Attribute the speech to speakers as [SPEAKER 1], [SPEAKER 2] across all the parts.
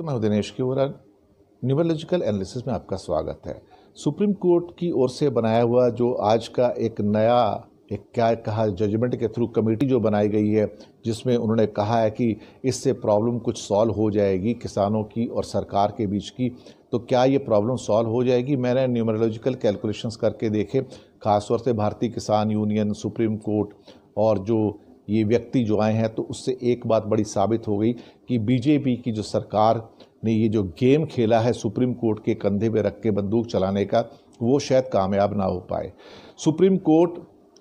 [SPEAKER 1] दोस्तों मैं दिनेश की ओर न्यूमोलॉजिकल एनालिसिस में आपका स्वागत है सुप्रीम कोर्ट की ओर से बनाया हुआ जो आज का एक नया एक क्या कहा जजमेंट के थ्रू कमेटी जो बनाई गई है जिसमें उन्होंने कहा है कि इससे प्रॉब्लम कुछ सॉल्व हो जाएगी किसानों की और सरकार के बीच की तो क्या ये प्रॉब्लम सॉल्व हो जाएगी मैंने न्यूमरोलॉजिकल कैलकुलेशंस करके देखे खासतौर से भारतीय किसान यूनियन सुप्रीम कोर्ट और जो ये व्यक्ति जो आए हैं तो उससे एक बात बड़ी साबित हो गई कि बीजेपी की जो सरकार ने ये जो गेम खेला है सुप्रीम कोर्ट के कंधे पे रख के बंदूक चलाने का वो शायद कामयाब ना हो पाए सुप्रीम कोर्ट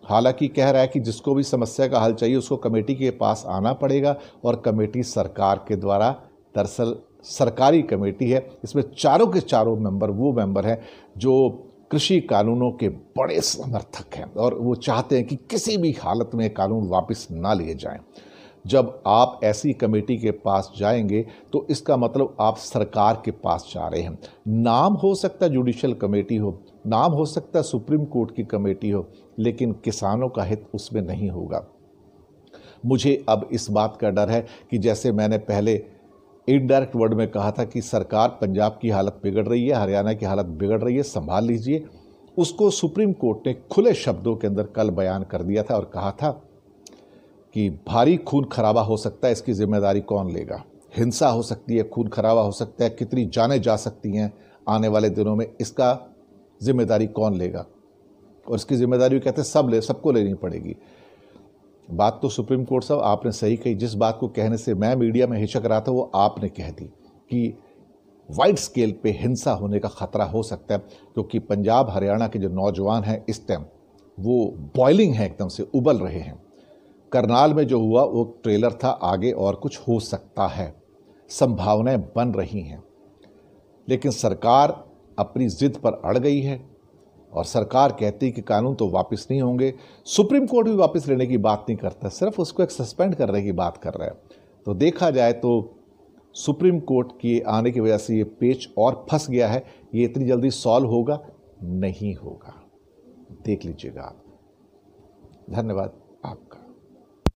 [SPEAKER 1] हालांकि कह रहा है कि जिसको भी समस्या का हल चाहिए उसको कमेटी के पास आना पड़ेगा और कमेटी सरकार के द्वारा दरअसल सरकारी कमेटी है इसमें चारों के चारों मेंबर वो मेंबर हैं जो कृषि कानूनों के बड़े समर्थक हैं और वो चाहते हैं कि किसी भी हालत में कानून वापस ना लिए जाएं। जब आप ऐसी कमेटी के पास जाएंगे तो इसका मतलब आप सरकार के पास जा रहे हैं नाम हो सकता है जुडिशल कमेटी हो नाम हो सकता है सुप्रीम कोर्ट की कमेटी हो लेकिन किसानों का हित उसमें नहीं होगा मुझे अब इस बात का डर है कि जैसे मैंने पहले इनडायरेक्ट वर्ड में कहा था कि सरकार पंजाब की हालत बिगड़ रही है हरियाणा की हालत बिगड़ रही है संभाल लीजिए उसको सुप्रीम कोर्ट ने खुले शब्दों के अंदर कल बयान कर दिया था और कहा था कि भारी खून खराबा हो सकता है इसकी जिम्मेदारी कौन लेगा हिंसा हो सकती है खून खराबा हो सकता है कितनी जाने जा सकती हैं आने वाले दिनों में इसका जिम्मेदारी कौन लेगा और इसकी जिम्मेदारी कहते हैं सब ले सबको लेनी पड़ेगी बात तो सुप्रीम कोर्ट साहब आपने सही कही जिस बात को कहने से मैं मीडिया में हिचक रहा था वो आपने कह दी कि वाइड स्केल पे हिंसा होने का खतरा हो सकता है क्योंकि तो पंजाब हरियाणा के जो नौजवान हैं इस टाइम वो बॉइलिंग है एकदम से उबल रहे हैं करनाल में जो हुआ वो ट्रेलर था आगे और कुछ हो सकता है संभावनाएं बन रही हैं लेकिन सरकार अपनी जिद पर अड़ गई है और सरकार कहती है कि कानून तो वापस नहीं होंगे सुप्रीम कोर्ट भी वापस लेने की बात नहीं करता सिर्फ उसको एक सस्पेंड करने की बात कर रहा है तो देखा जाए तो सुप्रीम कोर्ट के आने की वजह से ये पेच और फंस गया है ये इतनी जल्दी सॉल्व होगा नहीं होगा देख लीजिएगा आप धन्यवाद आपका